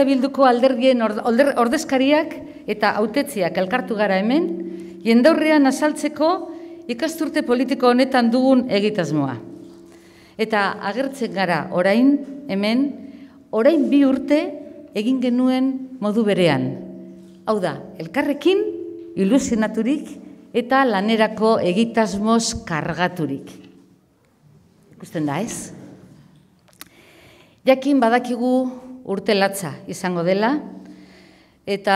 Euskalia bilduko alderdien ordezkariak eta autetziak elkartu gara hemen, jendaurrean asaltzeko ikasturte politiko honetan dugun egitasmoa. Eta agertzen gara orain hemen, orain bi urte egin genuen modu berean. Hau da, elkarrekin ilusinaturik eta lanerako egitasmoz kargaturik. Ikusten da ez? Jakin badakigu urte latza izango dela, eta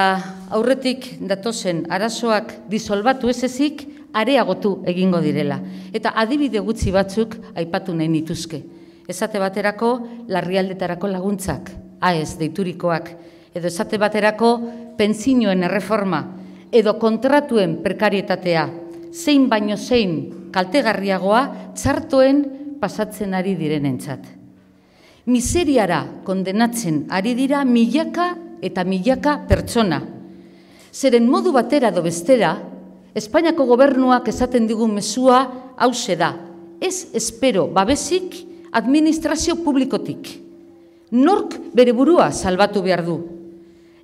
aurretik datozen arazoak disolbatu ez ezik, areagotu egingo direla. Eta adibide gutxi batzuk aipatu nahi nituzke. Ezate baterako, larrialdetarako laguntzak, aez deiturikoak, edo ezate baterako, pensinioen erreforma, edo kontratuen prekarietatea, zein baino zein kaltegarriagoa txartuen pasatzen ari direnentzat. txat. Miseriara kondenatzen ari dira milaka eta milaka pertsona. Zeren modu batera do bestera, Espainiako gobernuak esaten digun mezua hause da. Ez espero babesik administrazio publikotik. Nork bere burua salbatu behar du.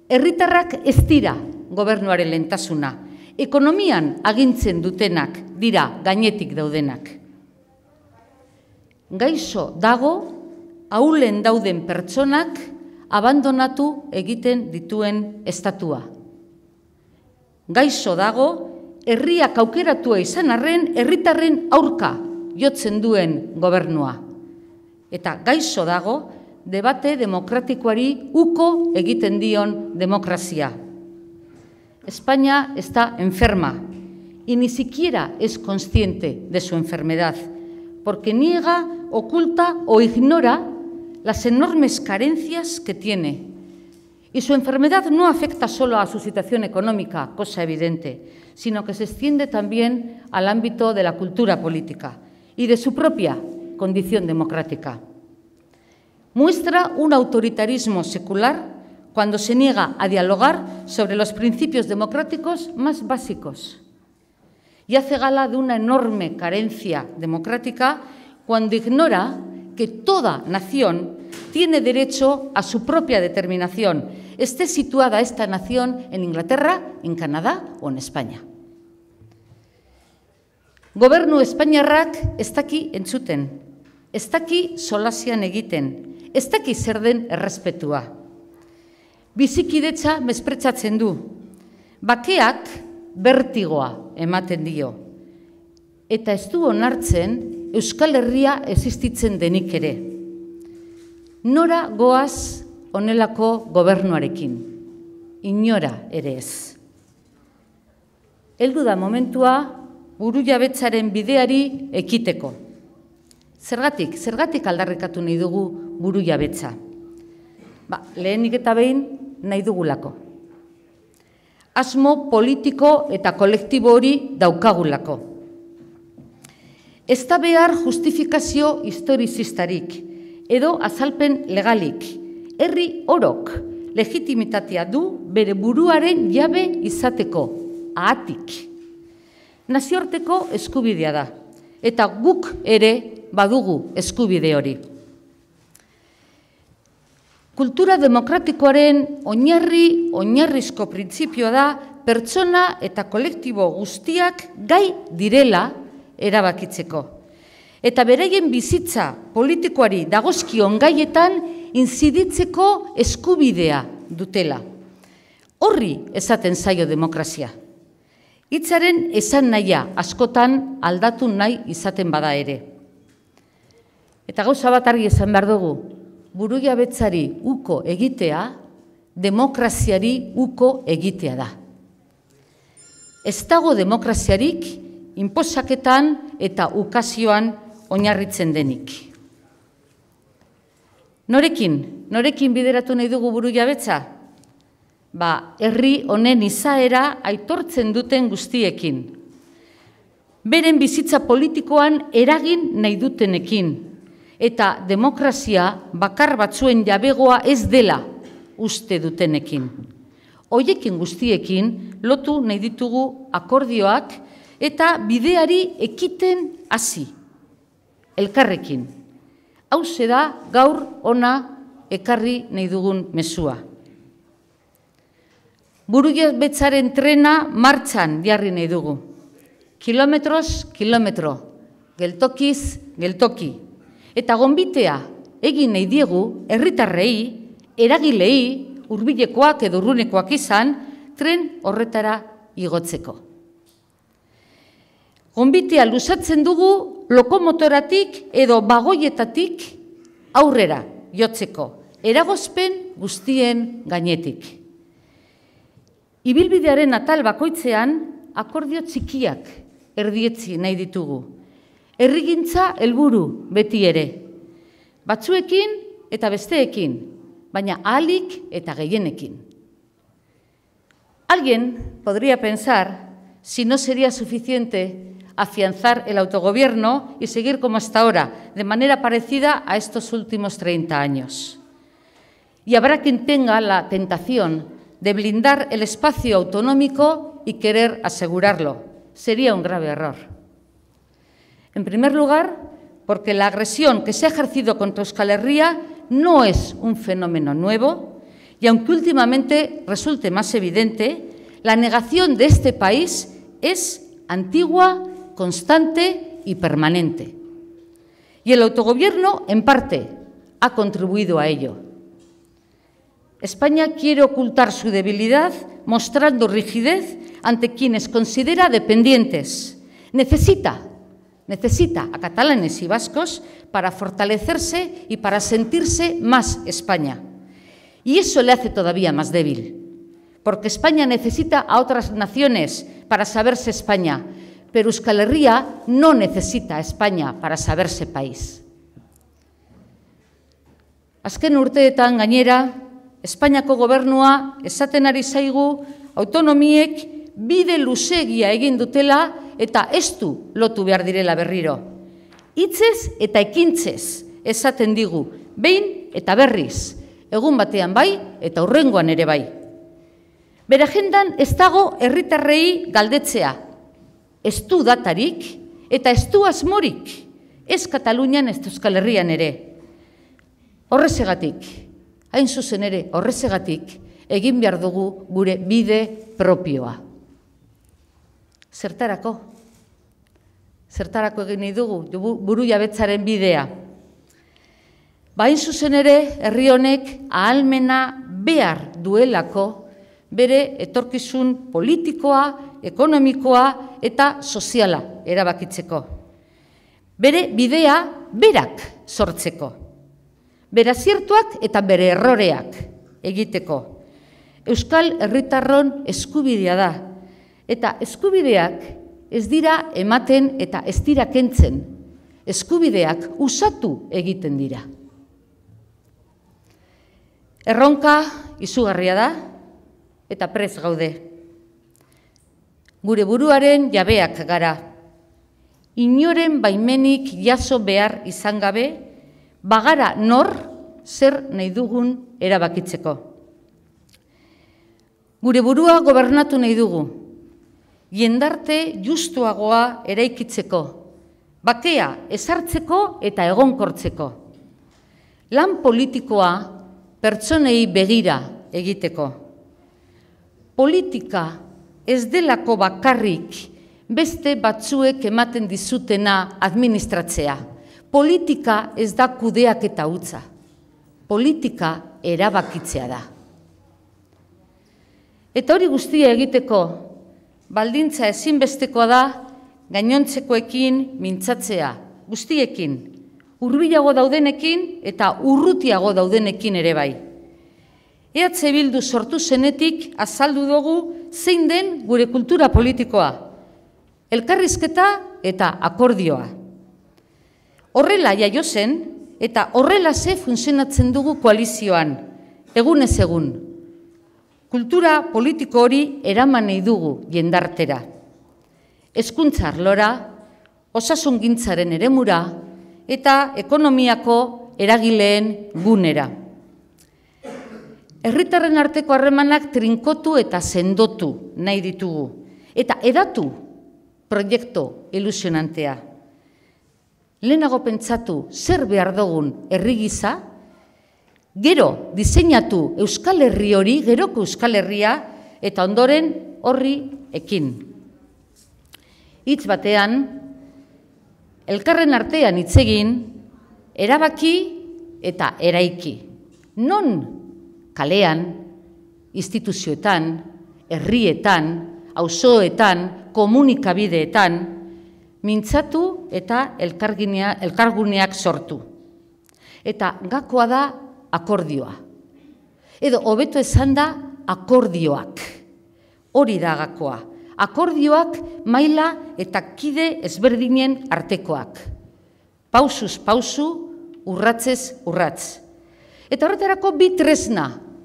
Herritarrak ez dira gobernuaren lentasuna. Ekonomian agintzen dutenak dira gainetik daudenak. Gaixo dago haulen dauden pertsonak abandonatu egiten dituen estatua. Gaixo dago, herriak aukeratua izan arren, herritarren aurka jotzen duen gobernua. Eta gaixo dago, debate demokratikoari uko egiten dion demokrazia. España está enferma y ni siquiera es consciente de su enfermedad, porque niega, oculta o ignora las enormes carencias que tiene. Y su enfermedad no afecta solo a su situación económica, cosa evidente, sino que se extiende también al ámbito de la cultura política y de su propia condición democrática. Muestra un autoritarismo secular cuando se niega a dialogar sobre los principios democráticos más básicos y hace gala de una enorme carencia democrática cuando ignora que toda nación tiene derecho a su propia determinación, esté situada esta nación en Inglaterra, en Canadá o en España. Gobernu Espainiarrak ez daki entzuten, ez daki solasian egiten, ez daki zer den errespetua. Bizikidetza mespretzatzen du, bakeak bertigoa ematen dio. Eta ez du onartzen, Euskal Herria existitzen denik ere. Nora goaz onelako gobernuarekin, inora ere ez. Heldu da momentua buru jabetzaren bideari ekiteko. Zergatik, zergatik aldarrikatu nahi dugu buru jabetza? Ba, lehenik eta behin nahi dugulako. Asmo politiko eta kolektibo hori daukagulako ez behar justifikazio historizistarik, edo azalpen legalik. Herri orok legitimitatea du bere buruaren jabe izateko, ahatik. Nazioarteko eskubidea da, eta guk ere badugu eskubide hori. Kultura demokratikoaren oinarri, oinarrizko printzipioa da, pertsona eta kolektibo guztiak gai direla, erabakitzeko. Eta beraien bizitza politikoari dagozkion gaietan inziditzeko eskubidea dutela. Horri esaten zaio demokrazia. Itzaren esan naia askotan aldatu nahi izaten bada ere. Eta gauza bat argi esan behar dugu, buruia betzari uko egitea, demokraziari uko egitea da. Ez dago demokraziarik inposaketan eta ukazioan oinarritzen denik. Norekin, norekin bideratu nahi dugu buru jabetza? Ba, herri honen izaera aitortzen duten guztiekin. Beren bizitza politikoan eragin nahi dutenekin. Eta demokrazia bakar batzuen jabegoa ez dela uste dutenekin. Hoiekin guztiekin lotu nahi ditugu akordioak, eta bideari ekiten hasi, elkarrekin. Hau da gaur ona ekarri nahi dugun mesua. Burugiaz betzaren trena martxan jarri nahi dugu. Kilometros, kilometro. Geltokiz, geltoki. Eta gonbitea egin nahi diegu herritarrei, eragilei, urbilekoak edo urrunekoak izan, tren horretara igotzeko. Gombitea luzatzen dugu lokomotoratik edo bagoietatik aurrera jotzeko, eragozpen guztien gainetik. Ibilbidearen atal bakoitzean akordio txikiak erdietzi nahi ditugu. Errigintza helburu beti ere. Batzuekin eta besteekin, baina ahalik eta gehienekin. Alguien podría pensar si no sería suficiente afianzar el autogobierno y seguir como hasta ahora, de manera parecida a estos últimos 30 años. Y habrá quien tenga la tentación de blindar el espacio autonómico y querer asegurarlo. Sería un grave error. En primer lugar, porque la agresión que se ha ejercido contra Euskal Herria no es un fenómeno nuevo y aunque últimamente resulte más evidente, la negación de este país es antigua constante y permanente. Y el autogobierno, en parte, ha contribuido a ello. España quiere ocultar su debilidad mostrando rigidez ante quienes considera dependientes. Necesita, necesita a catalanes y vascos para fortalecerse y para sentirse más España. Y eso le hace todavía más débil, porque España necesita a otras naciones para saberse España, pero Euskal Herria no necesita a España para saberse país. Azken urteetan gainera, Espainiako gobernua esaten ari zaigu autonomiek bide luzegia egin dutela eta ez lotu behar direla berriro. Itzez eta ekintzez esaten digu, behin eta berriz, egun batean bai eta hurrengoan ere bai. Bera ez dago herritarrei galdetzea, ez du datarik eta ez du asmorik, ez Katalunian ez Euskal Herrian ere. Horrezegatik, hain zuzen ere, horrezegatik, egin behar dugu gure bide propioa. Zertarako? Zertarako egin dugu, buru jabetzaren bidea. Bain ba, zuzen ere, herri honek ahalmena behar duelako bere etorkizun politikoa, ekonomikoa, eta soziala erabakitzeko. Bere bidea berak sortzeko. Bera ziertuak eta bere erroreak egiteko. Euskal Herritarron eskubidea da. Eta eskubideak ez dira ematen eta ez dira kentzen. Eskubideak usatu egiten dira. Erronka izugarria da eta prez gaude gure buruaren jabeak gara. Inoren baimenik jaso behar izan gabe, bagara nor zer nahi dugun erabakitzeko. Gure burua gobernatu nahi dugu, jendarte justuagoa eraikitzeko, bakea ezartzeko eta egonkortzeko. Lan politikoa pertsonei begira egiteko. Politika ez delako bakarrik beste batzuek ematen dizutena administratzea. Politika ez da kudeak eta utza. Politika erabakitzea da. Eta hori guztia egiteko, baldintza ezinbestekoa da, gainontzekoekin mintzatzea, guztiekin, urbilago daudenekin eta urrutiago daudenekin ere bai. Eatze bildu sortu zenetik azaldu dugu, zein den gure kultura politikoa, elkarrizketa eta akordioa. Horrela jaio zen eta horrela ze funtzionatzen dugu koalizioan, egun ez egun. Kultura politiko hori eramanei dugu jendartera. Hezkuntza arlora, osasungintzaren eremura eta ekonomiako eragileen gunera. Erritarren arteko harremanak trinkotu eta sendotu nahi ditugu. Eta edatu proiektu ilusionantea. Lehenago pentsatu zer behar dugun herri giza, gero diseinatu Euskal Herri hori, geroko Euskal Herria, eta ondoren horri ekin. Hitz batean, elkarren artean hitz egin, erabaki eta eraiki. Non kalean, instituzioetan, herrietan, auzoetan, komunikabideetan mintzatu eta elkargunea elkarguneak sortu. Eta gakoa da akordioa. Edo hobeto esan da akordioak. Hori da gakoa. Akordioak maila eta kide ezberdinen artekoak. Pausuz pausu urratzez urratz Eta horretarako bi tresna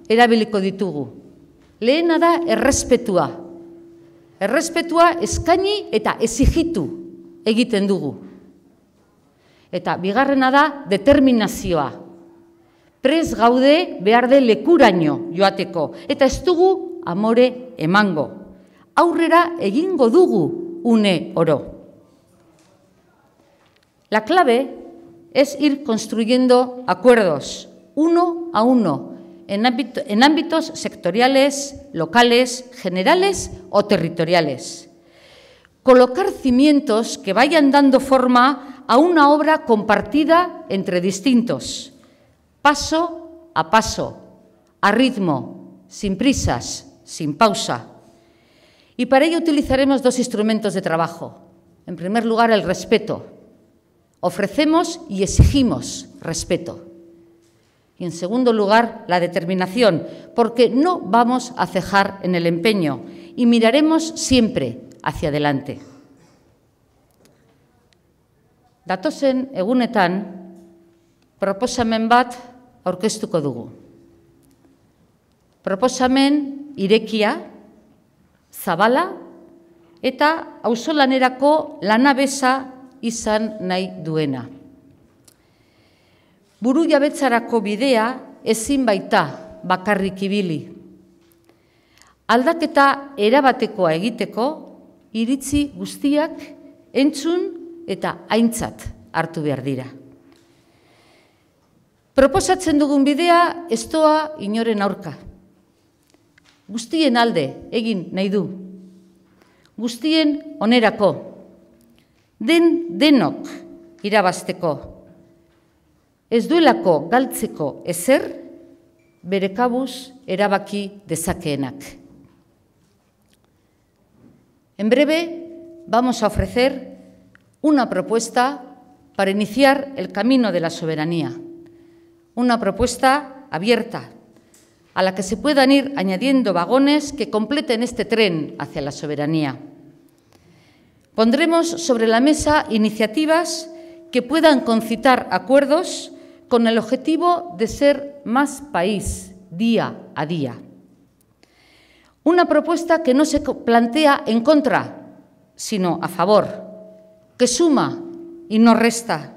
erabiliko ditugu. Lehena da errespetua. Errespetua eskaini eta ezigitu egiten dugu. Eta bigarrena da determinazioa. Prez gaude behar de lekuraino joateko. Eta ez dugu amore emango. Aurrera egingo dugu une oro. La clave es ir construyendo acuerdos. uno a uno, en, ámbitos sectoriales, locales, generales o territoriales. Colocar cimientos que vayan dando forma a una obra compartida entre distintos, paso a paso, a ritmo, sin prisas, sin pausa. Y para ello utilizaremos dos instrumentos de trabajo. En primer lugar, el respeto. Ofrecemos y exigimos respeto. En segundo lugar, la determinación, porque no vamos a cejar en el empeño y miraremos siempre hacia adelante. Datosen, egunetan, proposamen bat orkestuko dugu. Proposamen irekia, zabala eta lana lanabesa izan nahi duena buru jabetzarako bidea ezin baita bakarrik ibili. Aldaketa erabatekoa egiteko, iritzi guztiak entzun eta aintzat hartu behar dira. Proposatzen dugun bidea ez estoa inoren aurka. Guztien alde egin nahi du. Guztien onerako. Den denok irabazteko. Es duelako galtzeko ezer bere kabuz erabaki dezakeenak. En breve vamos a ofrecer una propuesta para iniciar el camino de la soberanía, una propuesta abierta a la que se puedan ir añadiendo vagones que completen este tren hacia la soberanía. Pondremos sobre la mesa iniciativas que puedan concitar acuerdos con el objetivo de ser más país día a día. Una propuesta que no se plantea en contra, sino a favor, que suma y no resta.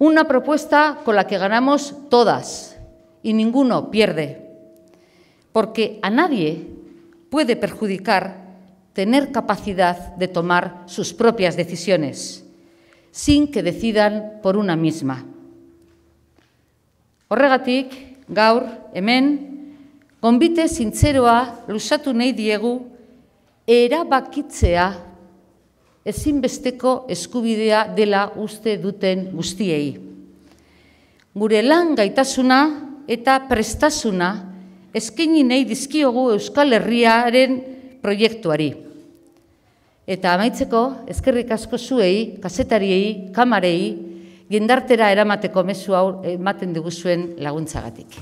Una propuesta con la que ganamos todas y ninguno pierde, porque a nadie puede perjudicar tener capacidad de tomar sus propias decisiones, sin que decidan por una misma. Horregatik, gaur, hemen, gonbite zintzeroa lusatu nahi diegu, erabakitzea ezinbesteko eskubidea dela uste duten guztiei. Gure lan gaitasuna eta prestasuna eskaini nahi dizkiogu Euskal Herriaren proiektuari. Eta amaitzeko, ezkerrik asko zuei, kasetariei, kamarei, gindartera eramateko mesua hau ematen diguzuen laguntzagatik.